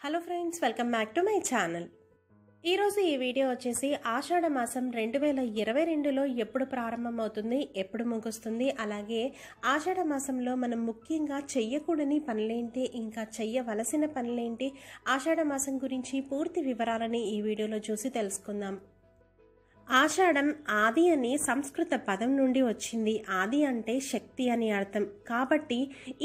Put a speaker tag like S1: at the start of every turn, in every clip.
S1: hello friends welcome back to my channel ఈరోజు ఈ video వచ్చేసి ఆషాఢ మాసం రెండు వేల ఇరవై రెండులో ఎప్పుడు ప్రారంభమవుతుంది ఎప్పుడు ముగుస్తుంది అలాగే ఆషాఢ మాసంలో మనం ముఖ్యంగా చెయ్యకూడని పనులేంటి ఇంకా చెయ్యవలసిన పనులేంటి ఆషాఢ మాసం గురించి పూర్తి వివరాలని ఈ వీడియోలో చూసి తెలుసుకుందాం ఆషాఢం ఆది అని సంస్కృత పదం నుండి వచ్చింది ఆది అంటే శక్తి అని అర్థం కాబట్టి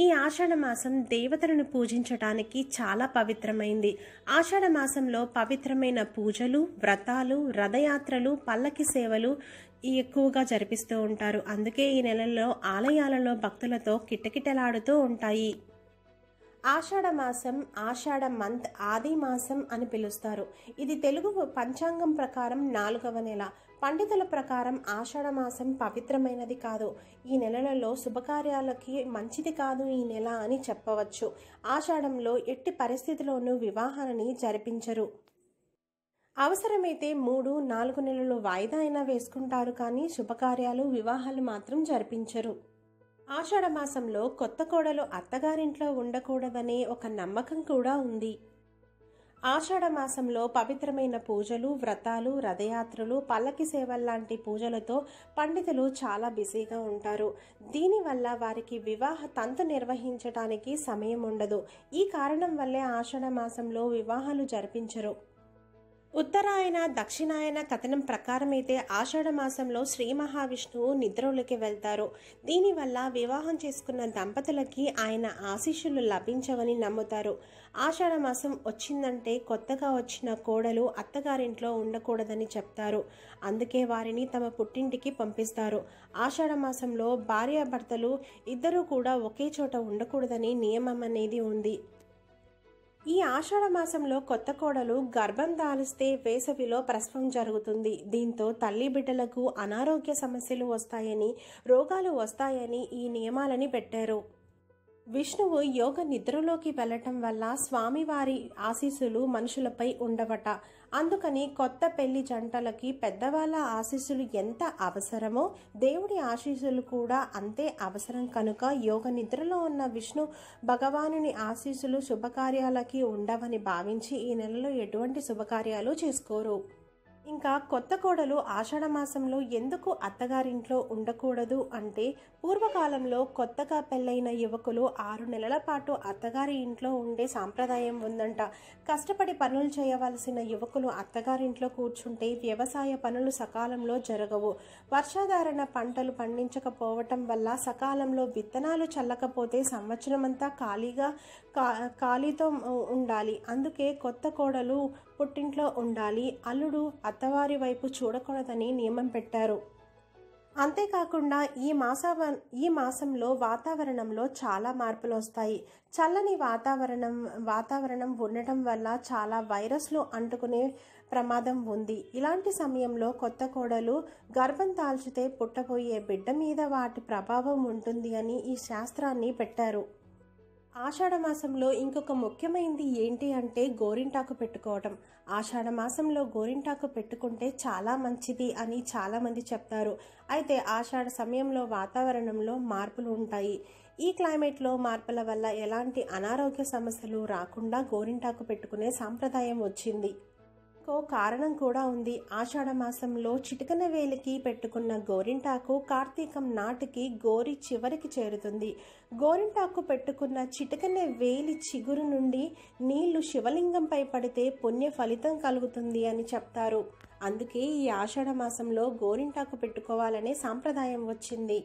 S1: ఈ ఆషాఢ మాసం దేవతలను పూజించటానికి చాలా పవిత్రమైంది ఆషాఢ మాసంలో పవిత్రమైన పూజలు వ్రతాలు రథయాత్రలు పల్లకి సేవలు ఎక్కువగా జరిపిస్తూ ఉంటారు అందుకే ఈ నెలల్లో ఆలయాలలో భక్తులతో కిటకిటలాడుతూ ఉంటాయి ఆషాఢ మాసం ఆషాఢ మంత్ ఆది మాసం అని పిలుస్తారు ఇది తెలుగు పంచాంగం ప్రకారం నాలుగవ నెల పండితుల ప్రకారం ఆషాఢ మాసం పవిత్రమైనది కాదు ఈ నెలలలో శుభకార్యాలకి మంచిది కాదు ఈ నెల అని చెప్పవచ్చు ఆషాఢంలో ఎట్టి పరిస్థితిలోనూ వివాహాలని జరిపించరు అవసరమైతే మూడు నాలుగు నెలలు వాయిదా అయినా వేసుకుంటారు కానీ శుభకార్యాలు వివాహాలు మాత్రం జరిపించరు ఆషాఢమాసంలో కొత్త కోడలు అత్తగారింట్లో ఉండకూడదనే ఒక నమ్మకం కూడా ఉంది ఆషాఢమాసంలో పవిత్రమైన పూజలు వ్రతాలు రథయాత్రలు పల్లకి సేవల్లాంటి పూజలతో పండితులు చాలా బిజీగా ఉంటారు దీనివల్ల వారికి వివాహ తంతు నిర్వహించడానికి సమయం ఉండదు ఈ కారణం వల్లే ఆషాఢమాసంలో వివాహాలు జరిపించరు ఉత్తరాయణ దక్షిణాయన కథనం ప్రకారం అయితే ఆషాఢ మాసంలో శ్రీ మహావిష్ణువు నిద్రలోకి వెళ్తారు దీనివల్ల వివాహం చేసుకున్న దంపతులకి ఆయన ఆశీస్సులు లభించవని నమ్ముతారు ఆషాఢ మాసం వచ్చిందంటే కొత్తగా వచ్చిన కోడలు అత్తగారింట్లో ఉండకూడదని చెప్తారు అందుకే వారిని తమ పుట్టింటికి పంపిస్తారు ఆషాఢ మాసంలో భార్యాభర్తలు ఇద్దరూ కూడా ఒకే చోట ఉండకూడదని నియమం అనేది ఉంది ఈ ఆషాఢ మాసంలో కొత్త కోడలు గర్భం దాలిస్తే వేసవిలో ప్రసవం జరుగుతుంది దీంతో తల్లి బిడ్డలకు అనారోగ్య సమస్యలు వస్తాయని రోగాలు వస్తాయని ఈ నియమాలని పెట్టారు విష్ణువు యోగ నిద్రలోకి వెళ్లటం వల్ల స్వామివారి ఆశీస్సులు మనుషులపై ఉండవట అందుకని కొత్త పెళ్లి జంటలకి పెద్దవాళ్ళ ఆశీస్సులు ఎంత అవసరమో దేవుడి ఆశీస్సులు కూడా అంతే అవసరం కనుక యోగ నిద్రలో ఉన్న విష్ణు భగవానుని ఆశీస్సులు శుభకార్యాలకి ఉండవని భావించి ఈ నెలలో ఎటువంటి శుభకార్యాలు చేసుకోరు ఇంకా కొత్త కోడలు మాసంలో ఎందుకు అత్తగారింట్లో ఉండకూడదు అంటే పూర్వకాలంలో కొత్తగా పెళ్ళైన యువకులు ఆరు నెలల పాటు అత్తగారి ఇంట్లో ఉండే సాంప్రదాయం ఉందంట కష్టపడి పనులు చేయవలసిన యువకులు అత్తగారింట్లో కూర్చుంటే వ్యవసాయ పనులు సకాలంలో జరగవు వర్షాధారణ పంటలు పండించకపోవటం వల్ల సకాలంలో విత్తనాలు చల్లకపోతే సంవత్సరమంతా ఖాళీగా ఖాళీతో ఉండాలి అందుకే కొత్త కోడలు పుట్టింట్లో ఉండాలి అల్లుడు అత్తవారి వైపు చూడకూడదని నియమం పెట్టారు అంతేకాకుండా ఈ మాస ఈ మాసంలో వాతావరణంలో చాలా మార్పులు వస్తాయి చల్లని వాతావరణం వాతావరణం ఉండటం వల్ల చాలా వైరస్లు అంటుకునే ప్రమాదం ఉంది ఇలాంటి సమయంలో కొత్త కోడలు గర్భం తాల్చితే పుట్టబోయే బిడ్డ మీద వాటి ప్రభావం ఉంటుంది అని ఈ శాస్త్రాన్ని పెట్టారు ఆషాఢ మాసంలో ఇంకొక ముఖ్యమైనది ఏంటి అంటే గోరింటాకు పెట్టుకోవటం ఆషాఢ మాసంలో గోరింటాకు పెట్టుకుంటే చాలా మంచిది అని చాలామంది చెప్తారు అయితే ఆషాఢ సమయంలో వాతావరణంలో మార్పులు ఉంటాయి ఈ క్లైమేట్లో మార్పుల వల్ల ఎలాంటి అనారోగ్య సమస్యలు రాకుండా గోరింటాకు పెట్టుకునే సాంప్రదాయం వచ్చింది కో కారణం కూడా ఉంది ఆషాఢ మాసంలో చిటికన వేలికి పెట్టుకున్న గోరింటాకు కార్తీకం నాటికి గోరి చివరికి చేరుతుంది గోరింటాకు పెట్టుకున్న చిటికన వేలి చిగురు నుండి నీళ్లు శివలింగంపై పడితే పుణ్య ఫలితం కలుగుతుంది అని చెప్తారు అందుకే ఈ ఆషాఢ మాసంలో గోరింటాకు పెట్టుకోవాలనే సాంప్రదాయం వచ్చింది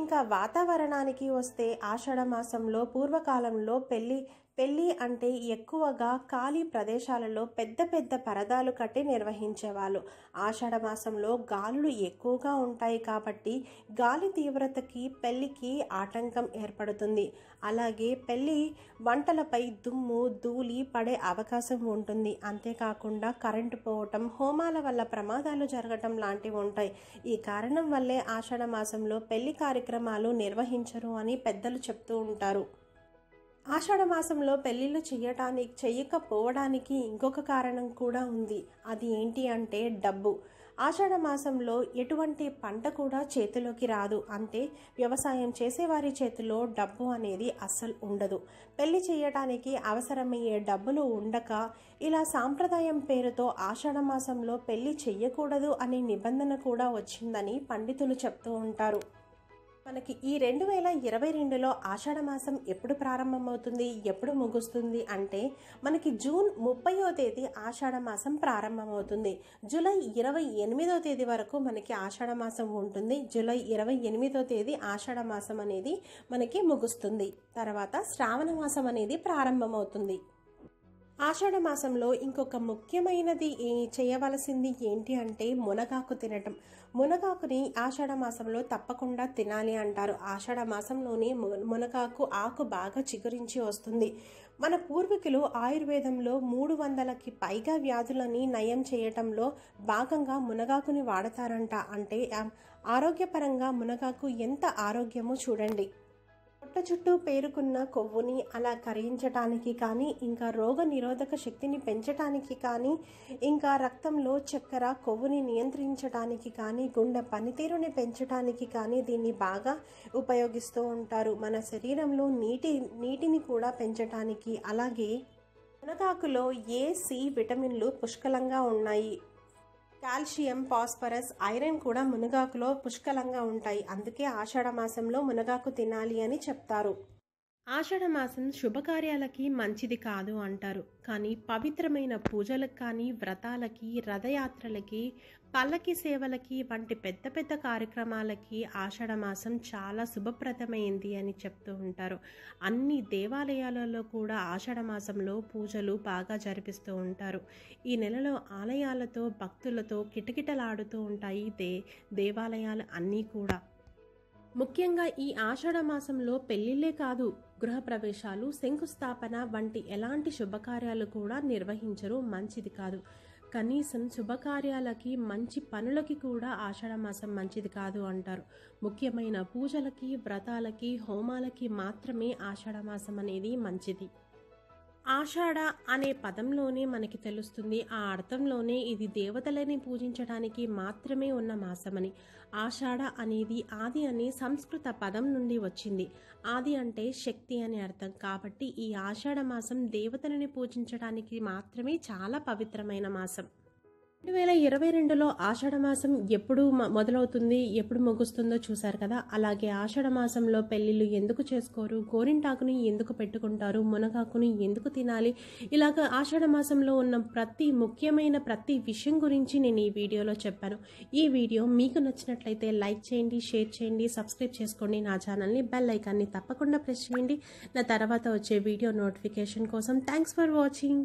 S1: ఇంకా వాతావరణానికి వస్తే ఆషాఢ మాసంలో పూర్వకాలంలో పెళ్లి పెళ్ళి అంటే ఎక్కువగా ఖాళీ ప్రదేశాలలో పెద్ద పెద్ద పరదాలు కట్టి నిర్వహించేవాళ్ళు ఆషాఢ మాసంలో గాలులు ఎక్కువగా ఉంటాయి కాబట్టి గాలి తీవ్రతకి పెళ్ళికి ఆటంకం ఏర్పడుతుంది అలాగే పెళ్ళి వంటలపై దుమ్ము ధూళి పడే అవకాశం ఉంటుంది అంతేకాకుండా కరెంటు పోవటం హోమాల వల్ల ప్రమాదాలు జరగటం లాంటివి ఉంటాయి ఈ కారణం వల్లే ఆషాఢ మాసంలో పెళ్లి కార్యక్రమాలు నిర్వహించరు అని పెద్దలు చెప్తూ ఉంటారు ఆషాఢమాసంలో పెళ్లిళ్ళు చేయటానికి చేయకపోవడానికి ఇంకొక కారణం కూడా ఉంది అది ఏంటి అంటే డబ్బు ఆషాఢమాసంలో ఎటువంటి పంట కూడా చేతిలోకి రాదు అంతే వ్యవసాయం చేసేవారి చేతిలో డబ్బు అనేది అస్సలు ఉండదు పెళ్లి చేయటానికి అవసరమయ్యే డబ్బులు ఉండక ఇలా సాంప్రదాయం పేరుతో ఆషాఢమాసంలో పెళ్లి చెయ్యకూడదు అనే నిబంధన కూడా వచ్చిందని పండితులు చెప్తూ ఉంటారు మనకి ఈ రెండు వేల ఇరవై రెండులో ఆషాఢ మాసం ఎప్పుడు ప్రారంభమవుతుంది ఎప్పుడు ముగుస్తుంది అంటే మనకి జూన్ ముప్పయో తేదీ ఆషాఢ మాసం ప్రారంభమవుతుంది జూలై ఇరవై ఎనిమిదో తేదీ వరకు మనకి ఆషాఢ మాసం ఉంటుంది జూలై ఇరవై ఎనిమిదో తేదీ ఆషాఢ మాసం అనేది మనకి ముగుస్తుంది తర్వాత శ్రావణ మాసం అనేది ప్రారంభమవుతుంది ఆషాఢ మాసంలో ఇంకొక ముఖ్యమైనది చేయవలసింది ఏంటి అంటే మునగాకు తినటం మునగాకుని ఆషాఢ మాసంలో తప్పకుండా తినాలి అంటారు ఆషాఢ మాసంలోనే మునగాకు ఆకు బాగా చిగురించి వస్తుంది మన పూర్వీకులు ఆయుర్వేదంలో మూడు వందలకి పైగా వ్యాధులని నయం చేయటంలో భాగంగా మునగాకుని వాడతారంట అంటే ఆరోగ్యపరంగా మునగాకు ఎంత ఆరోగ్యమో చూడండి పొట్ట చుట్టూ పేరుకున్న కొవ్వుని అలా కరిగించటానికి కానీ ఇంకా రోగ నిరోధక శక్తిని పెంచటానికి కానీ ఇంకా రక్తంలో చక్కెర కొవ్వుని నియంత్రించడానికి కానీ గుండె పనితీరుని పెంచడానికి కానీ దీన్ని బాగా ఉపయోగిస్తూ ఉంటారు మన శరీరంలో నీటి నీటిని కూడా పెంచటానికి అలాగే మునగాకులో ఏ సి విటమిన్లు పుష్కలంగా ఉన్నాయి కాల్షియం ఫాస్ఫరస్ ఐరన్ కూడా మునగాకులో పుష్కలంగా ఉంటాయి అందుకే ఆషాఢ మాసంలో మునగాకు తినాలి అని చెప్తారు ఆషాఢమాసం శుభకార్యాలకి మంచిది కాదు అంటారు కానీ పవిత్రమైన పూజలకు కానీ వ్రతాలకి రథయాత్రలకి పల్లకి సేవలకి వంటి పెద్ద పెద్ద కార్యక్రమాలకి ఆషాఢమాసం చాలా శుభప్రదమైంది అని చెప్తూ ఉంటారు అన్ని దేవాలయాలలో కూడా ఆషాఢమాసంలో పూజలు బాగా జరిపిస్తూ ఉంటారు ఈ నెలలో ఆలయాలతో భక్తులతో కిటకిటలాడుతూ ఉంటాయి దే దేవాలయాలు అన్నీ కూడా ముఖ్యంగా ఈ ఆషాఢ మాసంలో పెళ్ళిళ్ళే కాదు గృహప్రవేశాలు శంకుస్థాపన వంటి ఎలాంటి శుభకార్యాలు కూడా నిర్వహించరు మంచిది కాదు కనీసం శుభకార్యాలకి మంచి పనులకి కూడా మాసం మంచిది కాదు అంటారు ముఖ్యమైన పూజలకి వ్రతాలకి హోమాలకి మాత్రమే మాసం అనేది మంచిది ఆషాఢ అనే పదంలోనే మనకి తెలుస్తుంది ఆ అర్థంలోనే ఇది దేవతలని పూజించడానికి మాత్రమే ఉన్న మాసమని ఆషాఢ అనేది ఆది అనే సంస్కృత పదం నుండి వచ్చింది ఆది అంటే శక్తి అని అర్థం కాబట్టి ఈ ఆషాఢ మాసం దేవతలని పూజించడానికి మాత్రమే చాలా పవిత్రమైన మాసం రెండు వేల ఇరవై రెండులో ఆషాఢమాసం ఎప్పుడు మొదలవుతుంది ఎప్పుడు ముగుస్తుందో చూశారు కదా అలాగే ఆషాఢమాసంలో పెళ్ళిళ్ళు ఎందుకు చేసుకోరు గోరింటాకుని ఎందుకు పెట్టుకుంటారు మునగాకుని ఎందుకు తినాలి ఇలాగ ఆషాఢమాసంలో ఉన్న ప్రతి ముఖ్యమైన ప్రతి విషయం గురించి నేను ఈ వీడియోలో చెప్పాను ఈ వీడియో మీకు నచ్చినట్లయితే లైక్ చేయండి షేర్ చేయండి సబ్స్క్రైబ్ చేసుకోండి నా ఛానల్ని బెల్ ఐకాన్ని తప్పకుండా ప్రెస్ చేయండి నా తర్వాత వచ్చే వీడియో నోటిఫికేషన్ కోసం థ్యాంక్స్ ఫర్ వాచింగ్